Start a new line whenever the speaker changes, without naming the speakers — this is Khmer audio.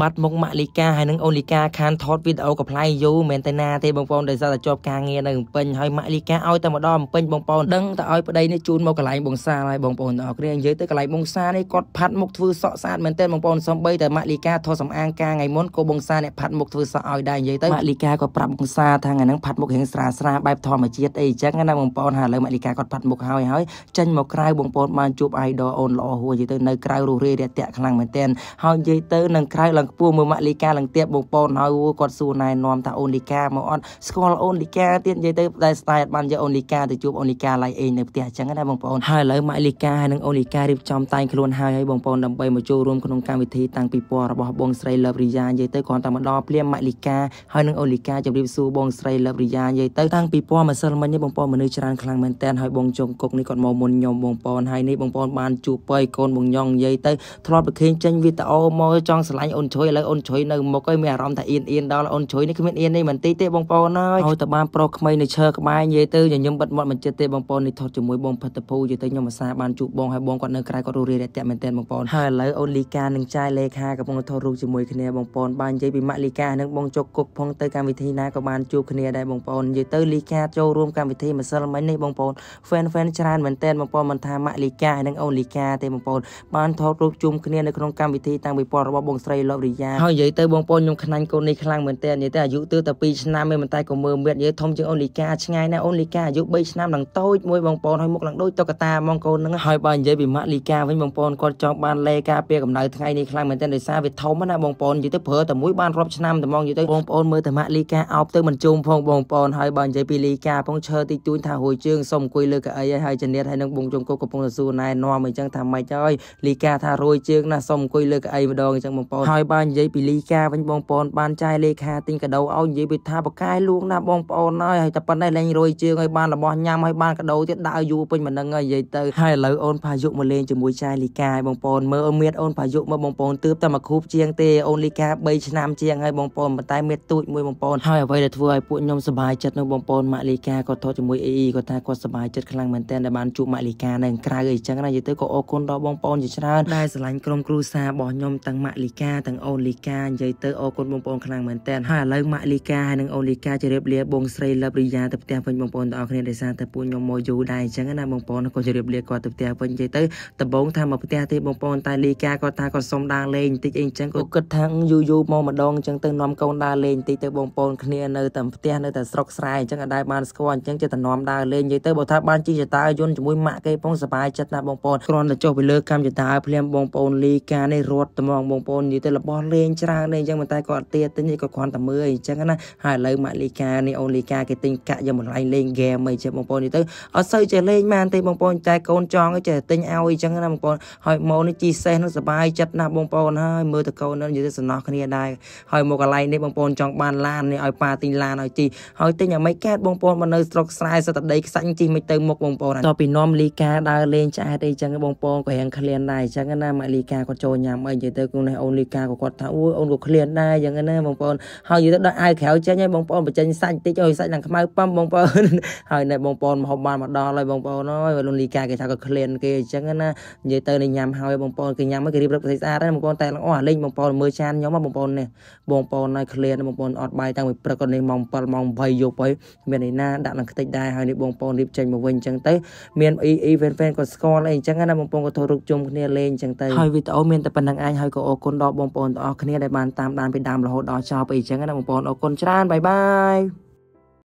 បាត់មុខម៉ាក់លីកាហើយនឹងអូនលីកាខានថតវីដេអូកំ pl ៃយូមែនតែណាទេបងប្អូនដោយសារតែជាប់ការងារនៅភ្នំពេញហើយម៉ាក់លីកាឲ្យតែមកដល់ភ្នំពេញបងប្អូនដឹងតែឲ្យប្តីនេះជូនមកកន្លែងបងសាហើយបងប្អូនអរគ្នានិយាយទៅកន្លែងបងសានេះគាត់ផាត់មុខធ្វើសក់ស្អាតមែនទេបងប្អូនសំបីតែម៉ាក់លីកាថតសម្អាងការថ្ងៃមុនក៏បងសាអ្នកផាត់មុខធ្វើសក់ឲ្យដែរនិយាយទៅម៉ាក់លីកាក៏ប្រាប់បងសាថាថ្ងៃហ្នឹងផាត់មុខរៀងស្រាស្រាបែបធម្មជាតិអីចឹងណាបងប្អូនហើយឥឡូវម៉ាក់លីកាគាត់ផាត់មុខហើយហើយចេញមកក្រៅបងប្អូនបានជួប idol អូនល្អហួរនិយាយទៅនៅក្រៅរស់រាយរាក់ទាក់ខ្លាំងមែនទែនហើយនិយាយទៅនៅក្រៅឡើងខ្ពស់មើលម៉ាក់លីកាឡើងទៀតបងប្អូនហើយគាត់សួរណែនាំថាអូនលីកាមកអត់ស្គាល់អូនលីកាទៀតនិយាយទៅតែស្ដាយអត់បានយកអូនលីកាទៅជួបអូនលីកាឡៃអេងនៅផ្ទះអញ្ចឹងណាបងប្អូនហើយឥឡូវម៉ាក់លីកាហើយនិងអូនលីការៀបចំតែងខ្លួនហើយហើយបងប្អូនដើម្បីមកចូលរួមក្នុងកម្មវិធីតាំងពីពណ៌របស់បងស្រីលបរិយានិយាយទៅគ្រាន់តែមកដល់ភ្លាមម៉ាក់លីកាហើយនិងអូនលីកាជម្រាបសួរបងស្រីលបរិយានិយាយទៅតាំងពីពណ៌ម្សិលមិញនេះបងប្អូនមនុស្សច្រើនខ្លាំងមែនតែនហើយបងជុំគុកនេះគាត់មកមុនខ្ញុំបងប្អូនហើយនេះបងប្អូនបានជួបបើយកូនបងញងនិយាយទៅធ្លាប់តែឃើញចេញវីដេអូមកចង់ឆ្លាញ់អូនជ្រុយឥឡូវអូនជ្រុយនៅមុខហើយមានអារម្មណ៍ថាអៀនអៀនដល់អូនជ្រុយនេះគ្មានអៀននេះមិនតិចទេបងប្អូនអើយឲ្យតបានប្រុសក្មេងនៅឈើក្បែរនិយាយទៅញញឹមបិទមាត់មិនចិត្តទេបងប្អូននេះថតជាមួយបងផិតតភូនិយាយទៅខ្ញុំអាសាបានជួបបងហើយបងគាត់នៅក្រៅគាត់រស់រាយរាក់ទាក់មែនទែនបងប្អូនហើយឥឡូវអូនលីកានឹងចាយលេខាកំពុងថតរូបជាមួយគ្នាបងប្អូនបាននិយាយពីម៉ាក់លីកានឹងបងចុកគុកផងទៅកម្មវិធីណាក៏បានជួបគ្នាដែរបងប្អូននិយាយទៅលីកាចូលរួមកម្មវិធីម្សិលមិញនេះបងប្អូន fan fan ច្រើនមែនទែនបងប្អូនមិនថាម៉ាក់លីកានិងអូនលីកាទេបងប្អូនបានថតរូបជុំគ្នានៅក្នុងកម្មវិធីតាំងពីពណ៌របស់បងស្រីលោករិយាហើយនិយាយទៅបងប្អូនខ្ញុំខ្លាញ់កូននេះខ្លាំងមែនតើនិយាយទៅអាយុទើបតែ2ឆ្នាំឯងមិនតែក៏មើលមៀតនិយាយធំជាងអូនលីកាឆ្ងាយណាស់អូនលីកាអាយុ3ឆ្នាំឡើងតូចមួយបងប្អូនហើយមុខឡើងដូចតុក្កតាហ្មងកូនហ្នឹងហើយបើនិយាយពីម៉ាក់លីកាវិញបងប្អូនគាត់ចង់បានលេការពារកម្ដៅថ្ងៃនេះខ្លាំងមែនតើដោយសារវាធំណាបងប្អូននិយាយទៅប្រើតែមួយបានរាប់ឆ្នាំតែហ្មងនិយាយទៅបងប្អូនមើលតែម៉ាក់លីកាអោបទៅមិនជុំផងបងប្អូនហើយបើនិយាយពីលីកាផងឈើតិចតួចថាហួយជើងសុំអង្គុយលើកៅអីហើយជានិតហើយនឹងបងជុំគោកំពុងទៅសួរណែនាំអីចឹងថាម៉េចហើយលីកាថារួយជើងណាសុំអង្គុយលើកៅអីម្ដងអញ្ចឹងបងប្អូនហើយបើនិយាយពីលីកាវិញបងប្អូនបានចាយលេខាទិញកដោឲ្យនិយាយពីថាបកាយលួងណាបងប្អូនហើយហើយតែប៉ុណ្ណេះលែងរយជើងឲ្យបានរបស់ញ៉ាំឲ្យបានកដោទៀតដាក់យូរពេញមិនដឹងហើយនិយាយទៅហើយឥឡូវអូនផាយុមកលេងជាមួយចាយលីកាឲ្យបងប្អូនមើលអូនមានអូនផាយុមើលបងប្អូនទើបតែមកខូបជាងទេអូនលីកា3ឆ្នាំជាងហើយបងប្អូនប៉ុន្តែមានទូចមួយបងប្អូនហើយអ្វីដែលធ្វើឲ្យពួកខ្ញុំសប្បាយចិត្តនោះបងប្អូនម៉ាក់លីកាក៏ថតជាមួយអ៊ីគាត់ថាគាត់សប្បាយចិត្តខ្លាំងមែនទែនដែលបានជួបម៉ាក់លីកានៅក្រៅអីចឹងណានិយាយទៅក៏អរគុណដល់បងប្អូនជាច្រើនដែលស្រឡាញ់ក្រុមគ្រួសាររបស់ខ្ញុំទាំងម៉ាក់លីកាទាំងនិងអូនលីកានិយាយទៅអរគុណបងប្អូនខ្លាំងមែនតើហើយឥឡូវម៉ាក់លីកាហើយនិងអូនលីកាជម្រាបលាបងស្រីលឹបរីយ៉ាទៅផ្ទះវិញបងប្អូនទាំងអស់គ្នាដោយសារតែពូខ្ញុំមកយូរដែរអញ្ចឹងណាបងប្អូនក៏ជម្រាបលាគាត់ទៅផ្ទះវិញនិយាយទៅដំបងថាមកផ្ទះទេបងប្អូនតែលីកាគាត់ថាគាត់សុំដើរលេងបន្តិចអីអញ្ចឹងគាត់គិតថាយូរយូរមកម្ដងអញ្ចឹងទៅនាំកូនដើរលេងបន្តិចទៅបងប្អូនគ្នានៅតាមផ្ទះនៅតែស្រុកស្រែអញ្ចឹងអត់ដែរបានស្គាល់អញ្ចឹងចេះតែនាំដើរលេងនិយាយទៅបើថាបានជិះចតាយន្តជាមួយម៉ាក់គេផងសប្បាយចិត្តណាបងប្អូនគ្រាន់តែចុះទៅលើកម្មចតាភ្លាមបងប្អូនលីកានេះរត់ត្មងបងប្អូននិយាយទៅរបស់លេងច្រើនទេអញ្ចឹងតែគាត់អត់ទាទិញទេគាត់គ្រាន់តែមើលអីអញ្ចឹងណាហើយឥឡូវម៉ាក់លីកានេះអូនលីកាគេទិញកាក់យកមកឡាញលេងហ្គេមអីចេះបងប្អូននេះទៅអត់សូវចេះលេងបានទេបងប្អូនតែកូនចង់ចេះទិញឲ្យអញ្ចឹងណាបងប្អូនហើយម៉ូននេះជីសេះនឹងសบายចិត្តណាស់បងប្អូនហើយមើលតកូននឹងនិយាយទៅសំណោះគ្នាដែរហើយមកកន្លែងនេះបងប្អូនចង់បានឡាននេះឲ្យប៉ាទិញឡានឲ្យជីហើយទិញអាមិនកើតបងប្អូនមកនៅស្រុកស្រែសតដីខ្សាញ់ជីមិនទៅមុខបងប្អូនតពីនំលីកាដើរលេងឆ្អែតអីចឹងបងប្អូនក៏រៀងឃ្លានដែរអញ្ចឹងណាម៉ាក់លីកាគាត់ចូលញ៉ាំអីនិយាយទៅគូនេះអូនលីកាក៏គាត់ថាអូអូនក៏ឃ្លានដែរយ៉ាងហ្នឹងណាបងប្អូនហើយយូរទៅដកអាវក្រៅចេញហើយបងប្អូនបញ្ចេញសាច់តិចអើយសាច់ឡើងខ្មៅប៉ំបងប្អូនហើយនៅបងប្អូនមកហូបបានមកដល់ហើយបងប្អូនអើយលុនលីកាគេថាក៏ឃ្លានគេអញ្ចឹងណានិយាយទៅនឹងញ៉ាំហើយបងប្អូនគេញ៉ាំមកគេរៀបរឹកស្អាតស្អាតណាបងប្អូនតែអស់លេងបងប្អូនមើលចានខ្ញុំបងប្អូននេះបងប្អូនហើយឃ្លានបងប្អូនអត់បាយតាំងពីព្រឹកនេះម៉ោង7ម៉ោង8យប់ហើយមានឯណាដាក់នឹងខ្ទេចដែរហើយនេះបងប្អូនរៀបចេញមកវិញអញ្ចឹងទៅមាន event fan គាត់ស្គាល់អីអញ្ចឹងណាបងប្អូនក៏ធ្វើរូបជុំគ្នាលេងអញ្ចឹងទៅហើយវីដេអូមានតែប៉ុណ្្នឹងឯងហើយក៏អរគុណដល់បងប្អូនទាំងអស់គ្នាដែលបានតាមដានពីដើមរហូតដល់ចប់អីចឹងណាបងប្អូនអរគុណច្រើនបាយបាយ